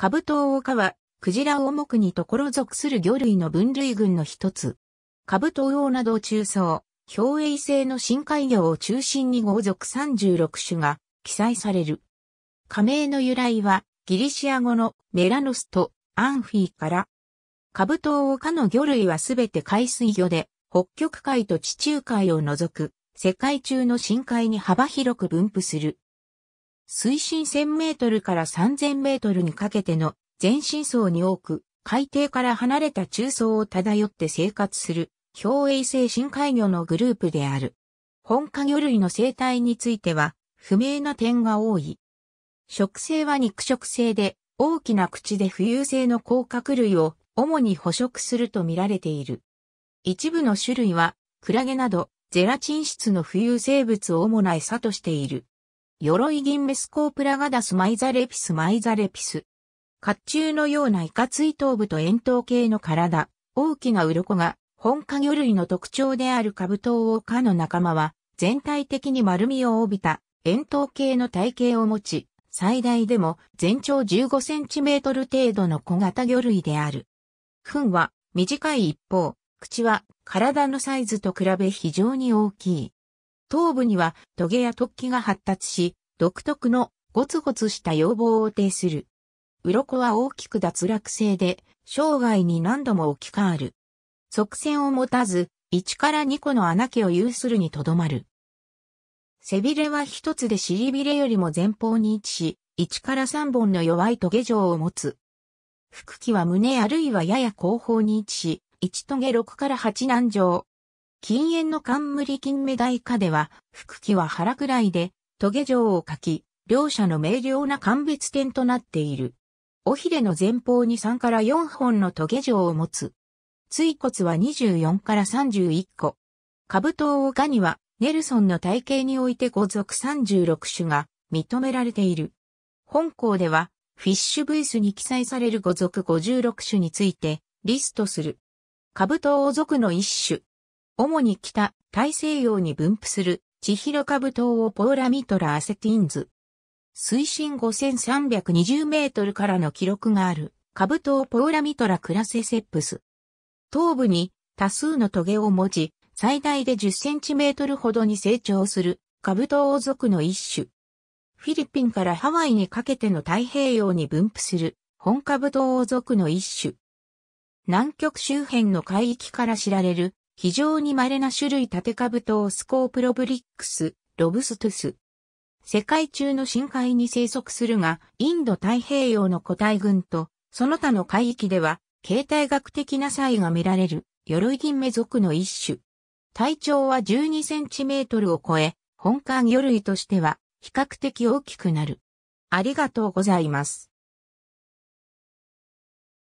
カブトオオカは、クジラを重くにところ属する魚類の分類群の一つ。カブトオオなど中層、表栄性の深海魚を中心に合属36種が記載される。加盟の由来は、ギリシア語のメラノスとアンフィから、カブトオオカの魚類はすべて海水魚で、北極海と地中海を除く、世界中の深海に幅広く分布する。水深1000メートルから3000メートルにかけての全身層に多く、海底から離れた中層を漂って生活する、氷衛星深海魚のグループである。本科魚類の生態については、不明な点が多い。食性は肉食性で、大きな口で浮遊性の甲殻類を主に捕食すると見られている。一部の種類は、クラゲなど、ゼラチン質の浮遊生物を主な餌としている。鎧銀メスコープラガダスマイザレピスマイザレピス。甲冑のようないかつい頭部と円筒形の体、大きな鱗が本科魚類の特徴であるカブトウオカの仲間は、全体的に丸みを帯びた円筒形の体型を持ち、最大でも全長15センチメートル程度の小型魚類である。糞は短い一方、口は体のサイズと比べ非常に大きい。頭部にはトゲや突起が発達し、独特のゴツゴツした要望を呈する。鱗は大きく脱落性で、生涯に何度も置き換わる。側線を持たず、1から2個の穴毛を有するにとどまる。背びれは一つで尻びれよりも前方に位置し、1から3本の弱いトゲ状を持つ。腹器は胸あるいはやや後方に位置し、1トゲ6から8難状、禁煙の冠金目大化では、福木は腹くらいで、トゲ状を書き、両者の明瞭な鑑別点となっている。尾ひれの前方に3から4本のトゲ状を持つ。椎骨は24から31個。トウをガには、ネルソンの体系において五属36種が認められている。本校では、フィッシュブイスに記載される五属56種についてリストする。トウを属の一種、主に北、大西洋に分布する、千尋ト島をポーラミトラアセティンズ。水深5320メートルからの記録がある、カ株島ポーラミトラクラセセップス。頭部に多数のトゲを持ち、最大で10センチメートルほどに成長する、カウ島族の一種。フィリピンからハワイにかけての太平洋に分布する、本ウ島族の一種。南極周辺の海域から知られる非常に稀な種類縦カブトオスコープロブリックス、ロブストゥス。世界中の深海に生息するが、インド太平洋の個体群と、その他の海域では、形態学的な差異が見られる、鎧銀目属の一種。体長は12センチメートルを超え、本館魚類としては比較的大きくなる。ありがとうございます。